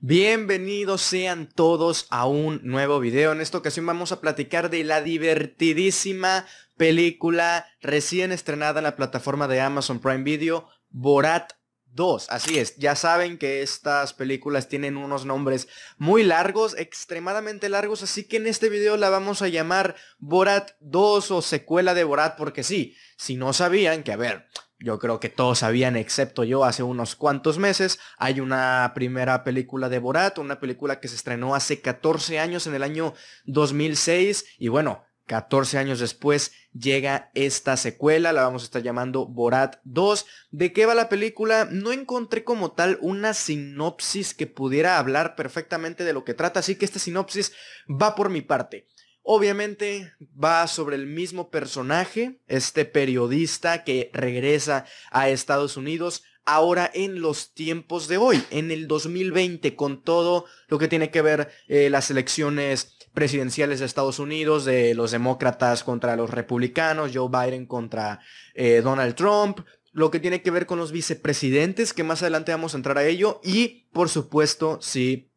Bienvenidos sean todos a un nuevo video. En esta ocasión vamos a platicar de la divertidísima película recién estrenada en la plataforma de Amazon Prime Video, Borat 2. Así es, ya saben que estas películas tienen unos nombres muy largos, extremadamente largos, así que en este video la vamos a llamar Borat 2 o secuela de Borat, porque sí, si no sabían que, a ver, yo creo que todos sabían, excepto yo, hace unos cuantos meses, hay una primera película de Borat, una película que se estrenó hace 14 años, en el año 2006, y bueno, 14 años después llega esta secuela, la vamos a estar llamando Borat 2. ¿De qué va la película? No encontré como tal una sinopsis que pudiera hablar perfectamente de lo que trata, así que esta sinopsis va por mi parte. Obviamente va sobre el mismo personaje, este periodista que regresa a Estados Unidos ahora en los tiempos de hoy, en el 2020, con todo lo que tiene que ver eh, las elecciones presidenciales de Estados Unidos, de los demócratas contra los republicanos, Joe Biden contra eh, Donald Trump, lo que tiene que ver con los vicepresidentes, que más adelante vamos a entrar a ello, y por supuesto, si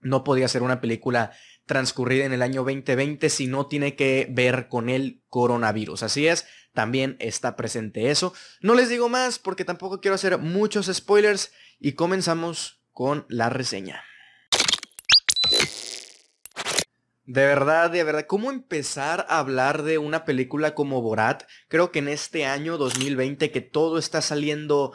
no podía ser una película transcurrida en el año 2020 si no tiene que ver con el coronavirus. Así es, también está presente eso. No les digo más porque tampoco quiero hacer muchos spoilers y comenzamos con la reseña. De verdad, de verdad, ¿cómo empezar a hablar de una película como Borat? Creo que en este año 2020 que todo está saliendo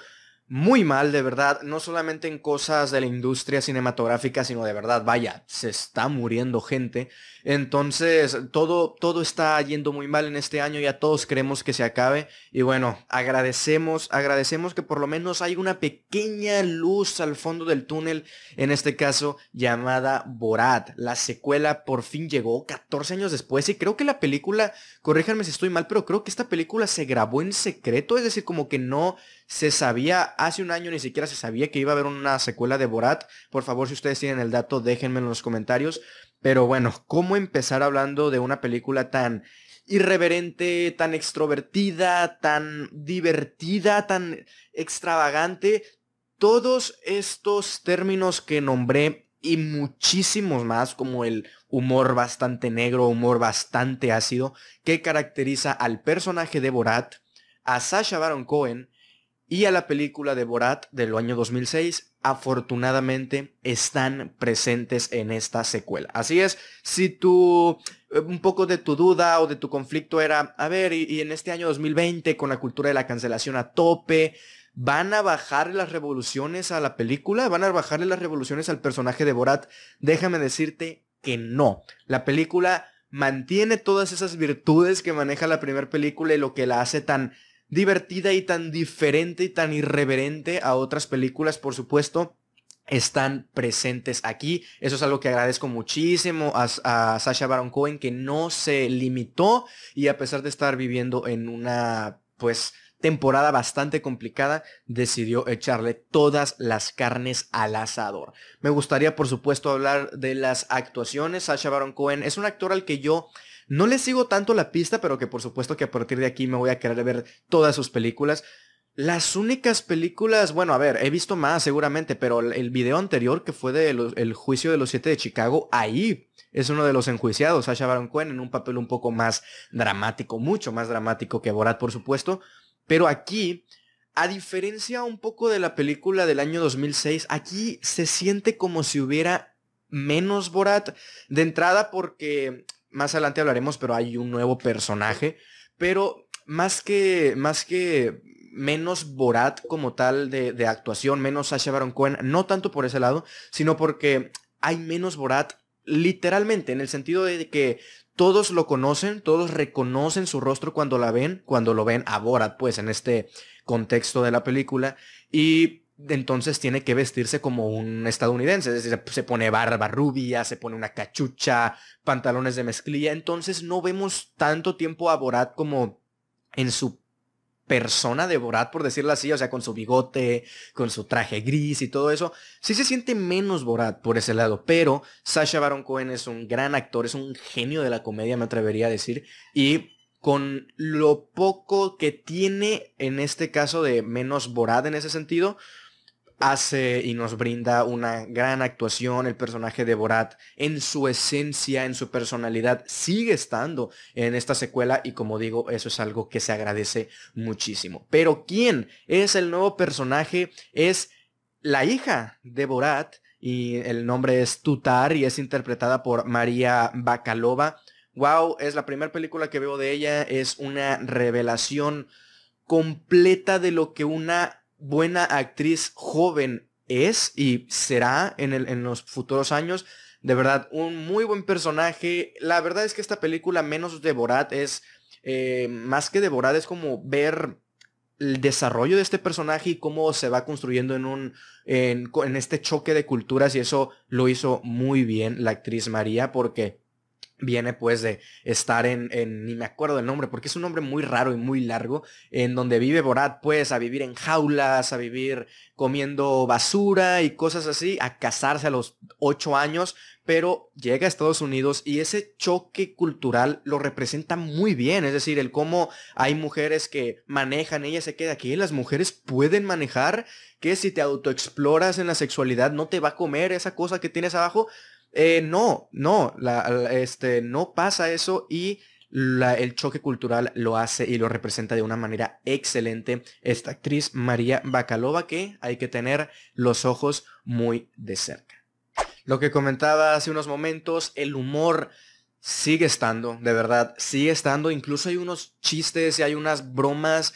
muy mal, de verdad, no solamente en cosas de la industria cinematográfica, sino de verdad, vaya, se está muriendo gente. Entonces, todo, todo está yendo muy mal en este año, a todos creemos que se acabe. Y bueno, agradecemos, agradecemos que por lo menos hay una pequeña luz al fondo del túnel, en este caso llamada Borat. La secuela por fin llegó 14 años después y creo que la película, corríjanme si estoy mal, pero creo que esta película se grabó en secreto, es decir, como que no se sabía, hace un año ni siquiera se sabía que iba a haber una secuela de Borat. Por favor, si ustedes tienen el dato, déjenme en los comentarios. Pero bueno, ¿cómo empezar hablando de una película tan irreverente, tan extrovertida, tan divertida, tan extravagante? Todos estos términos que nombré y muchísimos más como el humor bastante negro, humor bastante ácido que caracteriza al personaje de Borat, a Sasha Baron Cohen y a la película de Borat del año 2006, afortunadamente están presentes en esta secuela. Así es, si tú eh, un poco de tu duda o de tu conflicto era, a ver, y, en este año 2020 con la cultura de la cancelación a tope, ¿Van a bajar las revoluciones a la película? ¿Van a bajar las revoluciones al personaje de Borat? Déjame decirte que no. La película mantiene todas esas virtudes que maneja la primera película y lo que la hace tan divertida y tan diferente y tan irreverente a otras películas, por supuesto están presentes aquí. Eso es algo que agradezco muchísimo a, Sasha Baron Cohen que no se limitó y a pesar de estar viviendo en una pues temporada bastante complicada, decidió echarle todas las carnes al asador. Me gustaría por supuesto hablar de las actuaciones. Sasha Baron Cohen es un actor al que yo no le sigo tanto la pista, pero que por supuesto que a partir de aquí me voy a querer ver todas sus películas. Las únicas películas, bueno, a ver, he visto más seguramente, pero el video anterior que fue de El juicio de los siete de Chicago, ahí es uno de los enjuiciados, Sasha Baron Cohen, en un papel un poco más dramático, mucho más dramático que Borat, por supuesto. Pero aquí, a diferencia un poco de la película del año 2006, aquí se siente como si hubiera menos Borat de entrada porque más adelante hablaremos, pero hay un nuevo personaje. Pero más que, más que menos Borat como tal de, actuación, menos Sasha Baron Cohen, no tanto por ese lado, sino porque hay menos Borat literalmente, en el sentido de que todos lo conocen, todos reconocen su rostro cuando la ven, cuando lo ven a Borat, pues en este contexto de la película. Y entonces tiene que vestirse como un estadounidense, se pone barba rubia, se pone una cachucha, pantalones de mezclilla, entonces no vemos tanto tiempo a Borat como en su persona de Borat, por decirlo así, o sea, con su bigote, con su traje gris y todo eso, sí se siente menos Borat por ese lado, pero Sasha Baron Cohen es un gran actor, es un genio de la comedia, me atrevería a decir, y con lo poco que tiene en este caso de menos Borat en ese sentido, hace y nos brinda una gran actuación. El personaje de Borat en su esencia, en su personalidad, sigue estando en esta secuela y como digo, eso es algo que se agradece muchísimo. Pero ¿quién es el nuevo personaje? Es la hija de Borat y el nombre es Tutar y es interpretada por María Bacalova. Wow, es la primera película que veo de ella, es una revelación completa de lo que una buena actriz joven es y será en, el, en los futuros años. De verdad, un muy buen personaje. La verdad es que esta película, menos devorad es eh, más que devorad es como ver el desarrollo de este personaje y cómo se va construyendo en un en, en este choque de culturas y eso lo hizo muy bien la actriz María porque viene pues de estar en, ni me acuerdo el nombre, porque es un nombre muy raro y muy largo, en donde vive Borat pues a vivir en jaulas, a vivir comiendo basura y cosas así, a casarse a los ocho años, pero llega a Estados Unidos y ese choque cultural lo representa muy bien, es decir, el cómo hay mujeres que manejan, ella se queda aquí, las mujeres pueden manejar, que si te autoexploras en la sexualidad no te va a comer esa cosa que tienes abajo, eh, no, no, este, no pasa eso y el choque cultural lo hace y lo representa de una manera excelente esta actriz María Bacalova que hay que tener los ojos muy de cerca. Lo que comentaba hace unos momentos, el humor sigue estando, de verdad, sigue estando. Incluso hay unos chistes y hay unas bromas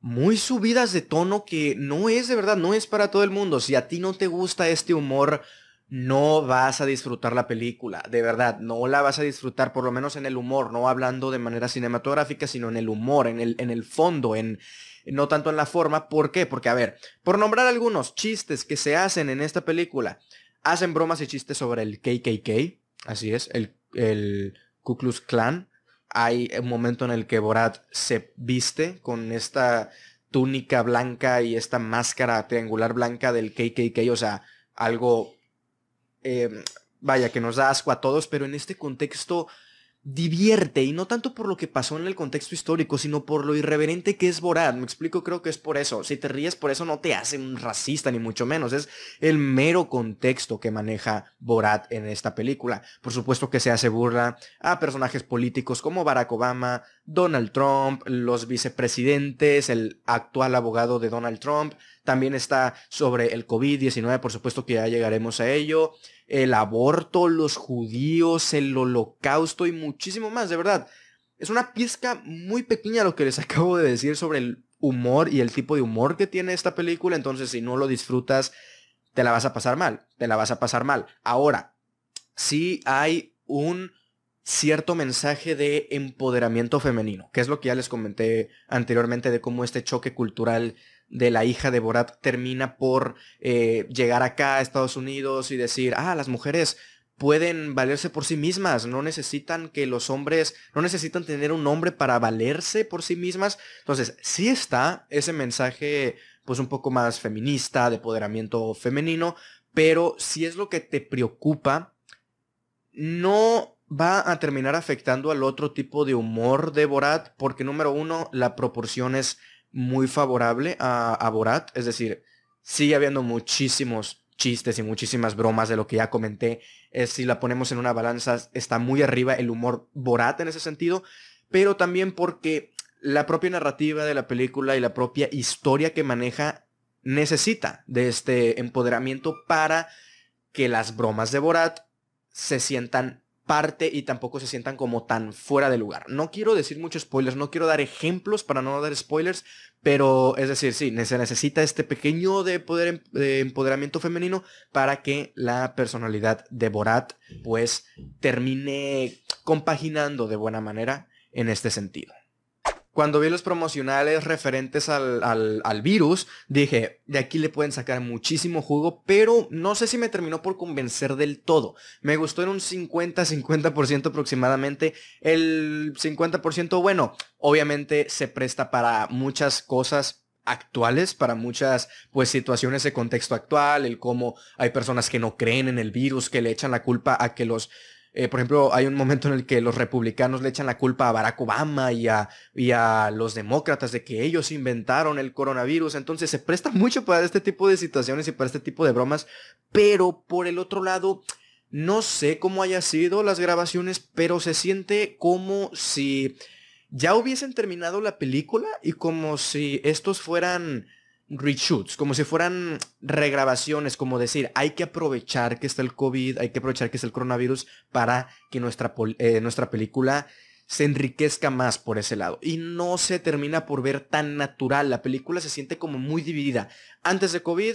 muy subidas de tono que no es de verdad, no es para todo el mundo. Si a ti no te gusta este humor no vas a disfrutar la película, de verdad, no la vas a disfrutar, por lo menos en el humor, no hablando de manera cinematográfica, sino en el humor, en el, en el fondo, en, no tanto en la forma. ¿Por qué? Porque, a ver, por nombrar algunos chistes que se hacen en esta película, hacen bromas y chistes sobre el KKK, así es, el, el Ku Klux Klan. Hay un momento en el que Borat se viste con esta túnica blanca y esta máscara triangular blanca del KKK, o sea, algo Em, vaya, que nos da asco a todos, pero en este contexto divierte, y no tanto por lo que pasó en el contexto histórico, sino por lo irreverente que es Borat. Me explico, creo que es por eso. Si te ríes por eso no te hace un racista, ni mucho menos. Es el mero contexto que maneja Borat en esta película. Por supuesto que se hace burla a personajes políticos como Barack Obama, Donald Trump, los vicepresidentes, el actual abogado de Donald Trump. También está sobre el COVID-19, por supuesto que ya llegaremos a ello. El aborto, los judíos, el holocausto y muchísimo más, de verdad. Es una pizca muy pequeña lo que les acabo de decir sobre el humor y el tipo de humor que tiene esta película. Entonces, si no lo disfrutas, te la vas a pasar mal. Te la vas a pasar mal. Ahora, sí hay un cierto mensaje de empoderamiento femenino, que es lo que ya les comenté anteriormente de cómo este choque cultural de la hija de Borat termina por eh, llegar acá a Estados Unidos y decir, ah, las mujeres pueden valerse por sí mismas, no necesitan que los hombres, no necesitan tener un hombre para valerse por sí mismas. Entonces, sí está ese mensaje pues un poco más feminista, de empoderamiento femenino, pero si es lo que te preocupa, no va a terminar afectando al otro tipo de humor de Borat, porque número uno, la proporción es muy favorable a, Borat, es decir, sigue habiendo muchísimos chistes y muchísimas bromas de lo que ya comenté. Eh, si la ponemos en una balanza, está muy arriba el humor Borat en ese sentido, pero también porque la propia narrativa de la película y la propia historia que maneja necesita de este empoderamiento para que las bromas de Borat se sientan parte y tampoco se sientan como tan fuera de lugar. No quiero decir muchos spoilers, no quiero dar ejemplos para no dar spoilers, pero es decir, sí, se necesita este pequeño de, poder, em-, de empoderamiento femenino para que la personalidad de Borat pues termine compaginando de buena manera en este sentido cuando vi los promocionales referentes al, virus, dije, de aquí le pueden sacar muchísimo jugo, pero no sé si me terminó por convencer del todo. Me gustó en un 50-50% aproximadamente. El 50% bueno, obviamente se presta para muchas cosas actuales para muchas pues situaciones de contexto actual, el cómo hay personas que no creen en el virus, que le echan la culpa a que los eh, por ejemplo, hay un momento en el que los republicanos le echan la culpa a Barack Obama y a, y a los demócratas de que ellos inventaron el coronavirus. Entonces se presta mucho para este tipo de situaciones y para este tipo de bromas. Pero por el otro lado, no sé cómo haya sido las grabaciones, pero se siente como si ya hubiesen terminado la película y como si estos fueran reshoots, como si fueran regrabaciones, como decir, hay que aprovechar que está el COVID, hay que aprovechar que está el coronavirus para que nuestra, eh, nuestra película se enriquezca más por ese lado. Y no se termina por ver tan natural. La película se siente como muy dividida. Antes de COVID,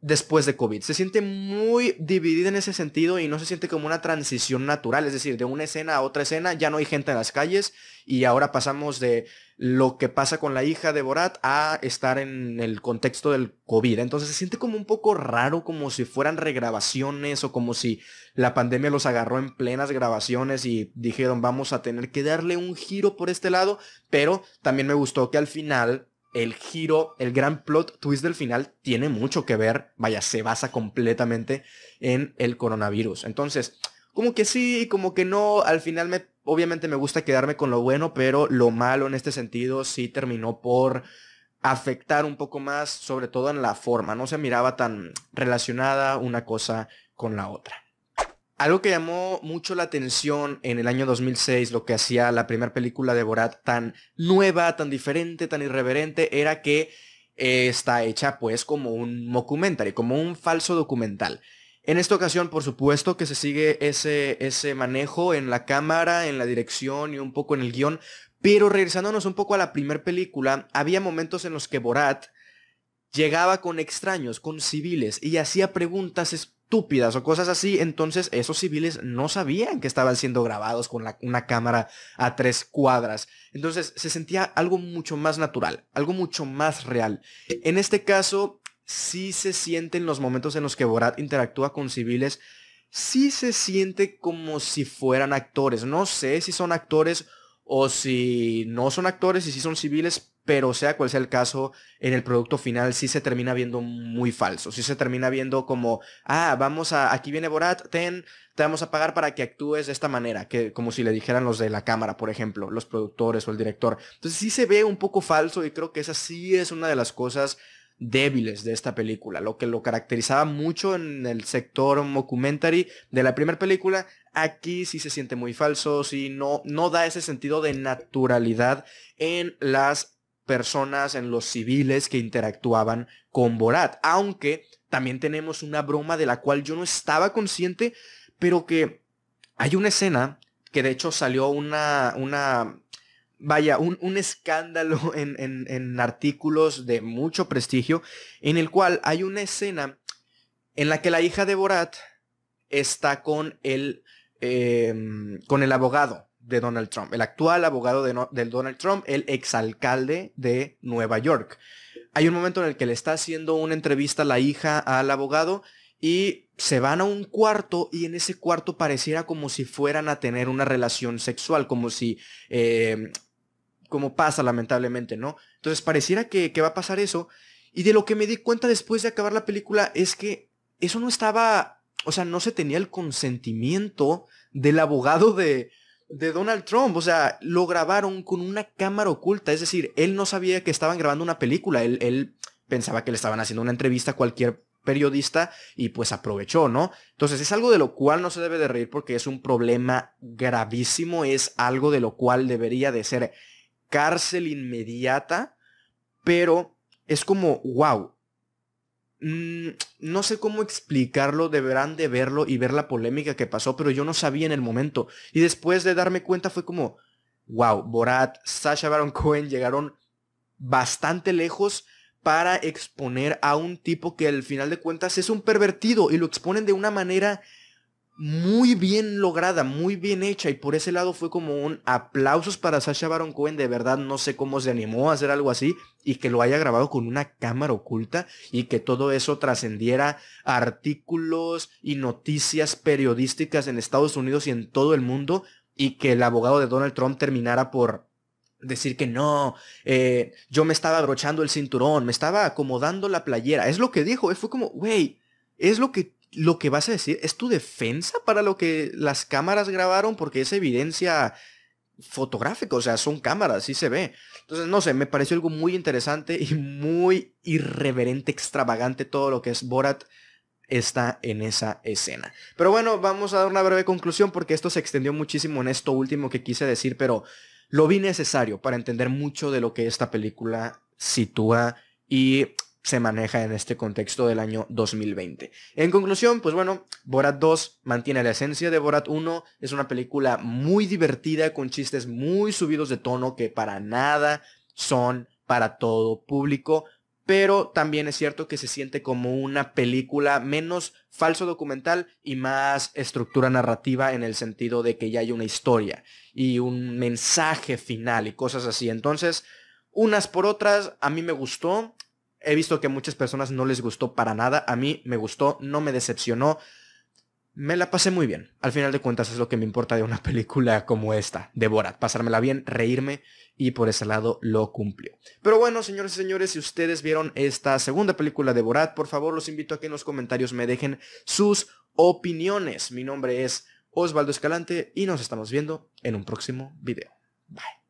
después de COVID. Se siente muy dividida en ese sentido y no se siente como una transición natural, es decir, de una escena a otra escena ya no hay gente en las calles y ahora pasamos de lo que pasa con la hija de Borat a estar en el contexto del COVID. Entonces se siente como un poco raro, como si fueran regrabaciones o como si la pandemia los agarró en plenas grabaciones y dijeron vamos a tener que darle un giro por este lado, pero también me gustó que al final el giro, el gran plot twist del final tiene mucho que ver, vaya, se basa completamente en el coronavirus. Entonces, como que sí, como que no, al final me, obviamente me gusta quedarme con lo bueno, pero lo malo en este sentido sí terminó por afectar un poco más, sobre todo en la forma, no se miraba tan relacionada una cosa con la otra. Algo que llamó mucho la atención en el año 2006, lo que hacía la primera película de Borat tan nueva, tan diferente, tan irreverente, era que eh, está hecha pues como un mockumentary, como un falso documental. En esta ocasión, por supuesto, que se sigue ese, ese manejo en la cámara, en la dirección y un poco en el guión, pero regresándonos un poco a la primera película, había momentos en los que Borat llegaba con extraños, con civiles, y hacía preguntas estúpidas o cosas así, entonces esos civiles no sabían que estaban siendo grabados con una cámara a tres cuadras. Entonces se sentía algo mucho más natural, algo mucho más real. En este caso, sí se siente en los momentos en los que Borat interactúa con civiles, sí se siente como si fueran actores. No sé si son actores o si no son actores y si son civiles, pero sea cual sea el caso, en el producto final sí se termina viendo muy falso, sí se termina viendo como, ah, vamos a, aquí viene Borat, ten, te vamos a pagar para que actúes de esta manera, que como si le dijeran los de la cámara, por ejemplo, los productores o el director. Entonces sí se ve un poco falso y creo que esa sí es una de las cosas débiles de esta película, lo que lo caracterizaba mucho en el sector mockumentary de la primera película, aquí sí se siente muy falso, sí no, no da ese sentido de naturalidad en las personas, en los civiles que interactuaban con Borat. Aunque también tenemos una broma de la cual yo no estaba consciente, pero que hay una escena que de hecho salió una, una vaya, un, escándalo en, en, artículos de mucho prestigio, en el cual hay una escena en la que la hija de Borat está con el, em, con el abogado de Donald Trump, el actual abogado de, del Donald Trump, el exalcalde de Nueva York. Hay un momento en el que le está haciendo una entrevista la hija al abogado y se van a un cuarto y en ese cuarto pareciera como si fueran a tener una relación sexual, como si... Em, como pasa lamentablemente, ¿no? Entonces pareciera que, que va a pasar eso. Y de lo que me di cuenta después de acabar la película es que eso no estaba o sea, no se tenía el consentimiento del abogado de, de Donald Trump. O sea, lo grabaron con una cámara oculta. Es decir, él no sabía que estaban grabando una película. Él, pensaba que le estaban haciendo una entrevista a cualquier periodista y pues aprovechó, ¿no? Entonces es algo de lo cual no se debe de reír porque es un problema gravísimo. Es algo de lo cual debería de ser cárcel inmediata. Pero es como, wow, Mm, no sé cómo explicarlo, deberán de verlo y ver la polémica que pasó, pero yo no sabía en el momento. Y después de darme cuenta fue como, wow, Borat, Sasha Baron Cohen llegaron bastante lejos para exponer a un tipo que al final de cuentas es un pervertido y lo exponen de una manera muy bien lograda, muy bien hecha y por ese lado fue como un aplausos para Sasha Baron Cohen, de verdad no sé cómo se animó a hacer algo así, y que lo haya grabado con una cámara oculta y que todo eso trascendiera artículos y noticias periodísticas en Estados Unidos y en todo el mundo y que el abogado de Donald Trump terminara por decir que no, eh, yo me estaba abrochando el cinturón, me estaba acomodando la playera. Es lo que dijo, fue como, güey, es lo que, lo que vas a decir, es tu defensa para lo que las cámaras grabaron porque esa evidencia fotográfico, o sea, son cámaras, sí se ve. Entonces, no sé, me pareció algo muy interesante y muy irreverente, extravagante todo lo que es Borat está en esa escena. Pero bueno, vamos a dar una breve conclusión porque esto se extendió muchísimo en esto último que quise decir, pero lo vi necesario para entender mucho de lo que esta película sitúa y se maneja en este contexto del año 2020. En conclusión, pues bueno, Borat 2 mantiene la esencia de Borat 1, es una película muy divertida con chistes muy subidos de tono que para nada son para todo público, pero también es cierto que se siente como una película menos falso documental y más estructura narrativa en el sentido de que ya hay una historia y un mensaje final y cosas así. Entonces, unas por otras, a mí me gustó, He visto que a muchas personas no les gustó para nada. A mí me gustó, no me decepcionó. Me la pasé muy bien. Al final de cuentas es lo que me importa de una película como esta, de Borat. Pasármela bien, reírme y por ese lado lo cumplió. Pero bueno, señores y señores, si ustedes vieron esta segunda película de Borat, por favor los invito a que en los comentarios me dejen sus opiniones. Mi nombre es Osvaldo Escalante y nos estamos viendo en un próximo video. Bye.